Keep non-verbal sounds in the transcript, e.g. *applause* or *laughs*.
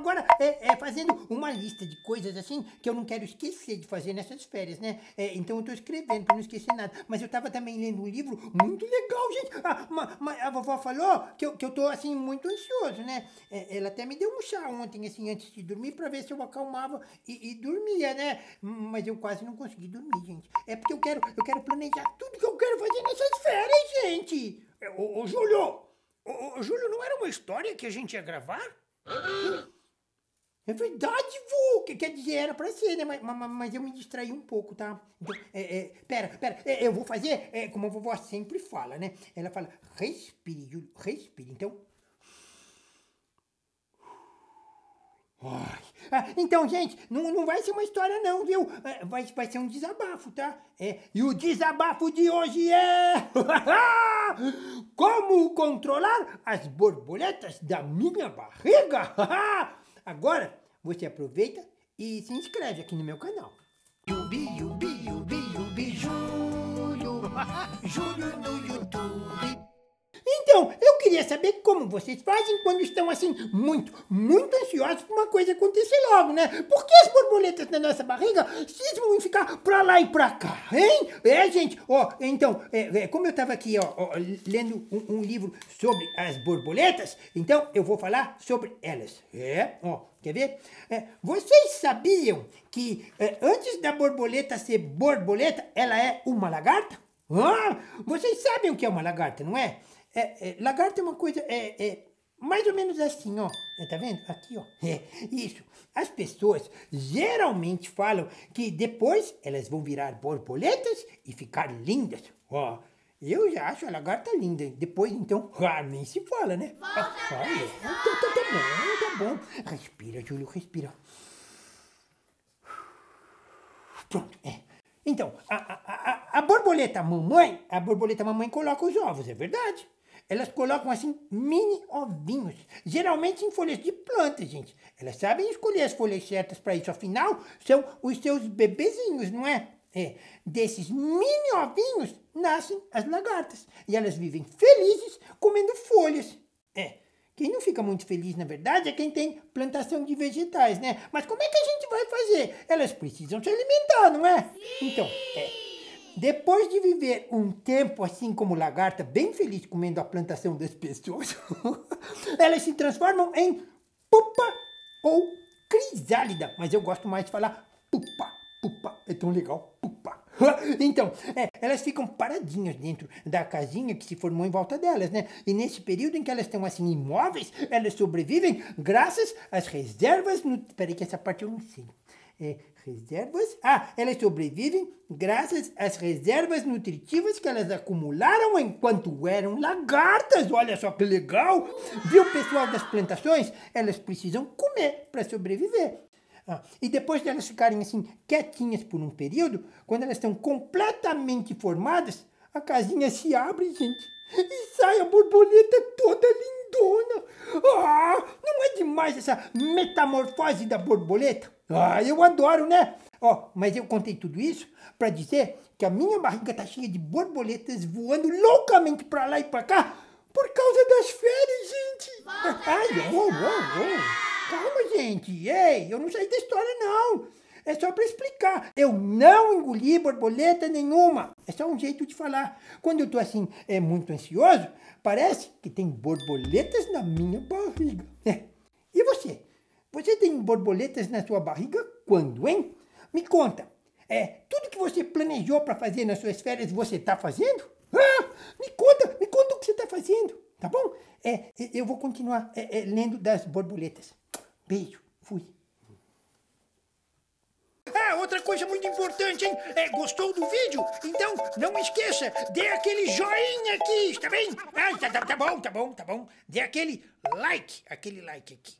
agora é, é, fazendo uma lista de coisas assim que eu não quero esquecer de fazer nessas férias, né? É, então eu tô escrevendo pra não esquecer nada. Mas eu tava também lendo um livro muito legal, gente. A, ah, ma, ma, a vovó falou que eu, que eu tô assim muito ansioso, né? É, ela até me deu um chá ontem, assim, antes de dormir, pra ver se eu acalmava e, e dormia, né? Mas eu quase não consegui dormir, gente. É porque eu quero, eu quero planejar tudo que eu quero fazer nessas férias, gente! É, ô, ô Júlio! Ô, Júlio, não era uma história que a gente ia gravar? *laughs* É verdade, vô! Que, quer dizer, era pra ser, né? Mas, mas, mas, eu me distraí um pouco, tá? Então, é, é, pera, pera, é, eu vou fazer é, como a vovó sempre fala, né? Ela fala, respire, Júlio, respire. Então. Ah, então, gente, não, não vai ser uma história, não, viu? É, vai, vai ser um desabafo, tá? É, e o desabafo de hoje é. *laughs* como controlar as borboletas da minha barriga? *laughs* Agora você aproveita e se inscreve aqui no meu canal. Yubi, yubi, yubi, yubi, Júlio. *laughs* Júlio no YouTube saber como vocês fazem quando estão assim, muito, muito ansiosos para uma coisa acontecer logo, né? Por que as borboletas na nossa barriga vão ficar pra lá e pra cá, hein? É, gente, ó, então, é, é, como eu tava aqui, ó, ó lendo um, um livro sobre as borboletas, então eu vou falar sobre elas. É, ó, Quer ver? É, vocês sabiam que é, antes da borboleta ser borboleta, ela é uma lagarta? Ah, vocês sabem o que é uma lagarta, não é? É, é, lagarto é uma coisa. É, é, mais ou menos assim, ó. É, tá vendo? Aqui, ó. É, isso. As pessoas geralmente falam que depois elas vão virar borboletas e ficar lindas. Ó. Eu já acho a lagarta linda. Depois, então, *laughs* ah, nem se fala, né? ah, olha. Tá, tá, tá bom, tá bom. Respira, Júlio, respira. Pronto, é. Então, a, a, a, a borboleta mamãe, a borboleta mamãe coloca os ovos, é verdade elas colocam assim mini ovinhos, geralmente em folhas de planta, gente. Elas sabem escolher as folhas certas para isso, afinal, são os seus bebezinhos, não é? É, desses mini ovinhos nascem as lagartas e elas vivem felizes comendo folhas. É, quem não fica muito feliz, na verdade, é quem tem plantação de vegetais, né? Mas como é que a gente vai fazer? Elas precisam se alimentar, não é? Sim. Então, é, depois de viver um tempo assim como lagarta, bem feliz comendo a plantação das pessoas, *laughs* elas se transformam em pupa ou crisálida. Mas eu gosto mais de falar pupa, pupa, é tão legal, pupa. *laughs* Então, é, elas ficam paradinhas dentro da casinha que se formou em volta delas, né? E nesse período em que elas estão assim imóveis, elas sobrevivem graças às reservas. No... Peraí, que essa parte eu não sei. Eh, reservas. Ah, elas sobrevivem graças às reservas nutritivas que elas acumularam enquanto eram lagartas. Olha só que legal! Viu, pessoal das plantações? Elas precisam comer para sobreviver. Ah, e depois de elas ficarem assim quietinhas por um período, quando elas estão completamente formadas, a casinha se abre, gente, e sai a borboleta toda linda demais essa metamorfose da borboleta. Ah, eu adoro, né? Ó, oh, mas eu contei tudo isso para dizer que a minha barriga tá cheia de borboletas voando loucamente para lá e para cá por causa das férias, gente. Volta Ai, oh, oh, Calma, gente. Ei, eu não saí da história não. É só para explicar. Eu não engoli borboleta nenhuma. É só um jeito de falar. Quando eu tô assim, é muito ansioso, parece que tem borboletas na minha barriga. É. *laughs* E você? Você tem borboletas na sua barriga quando, hein? Me conta, é, tudo que você planejou para fazer nas suas férias você está fazendo? Ah, me conta, me conta o que você está fazendo, tá bom? É, eu vou continuar é, é, lendo das borboletas. Beijo, fui. Ah, outra coisa muito importante, hein? É, gostou do vídeo? Então, não esqueça, dê aquele joinha aqui, tá bem? Ah, tá, tá, tá bom, tá bom, tá bom. Dê aquele like, aquele like aqui.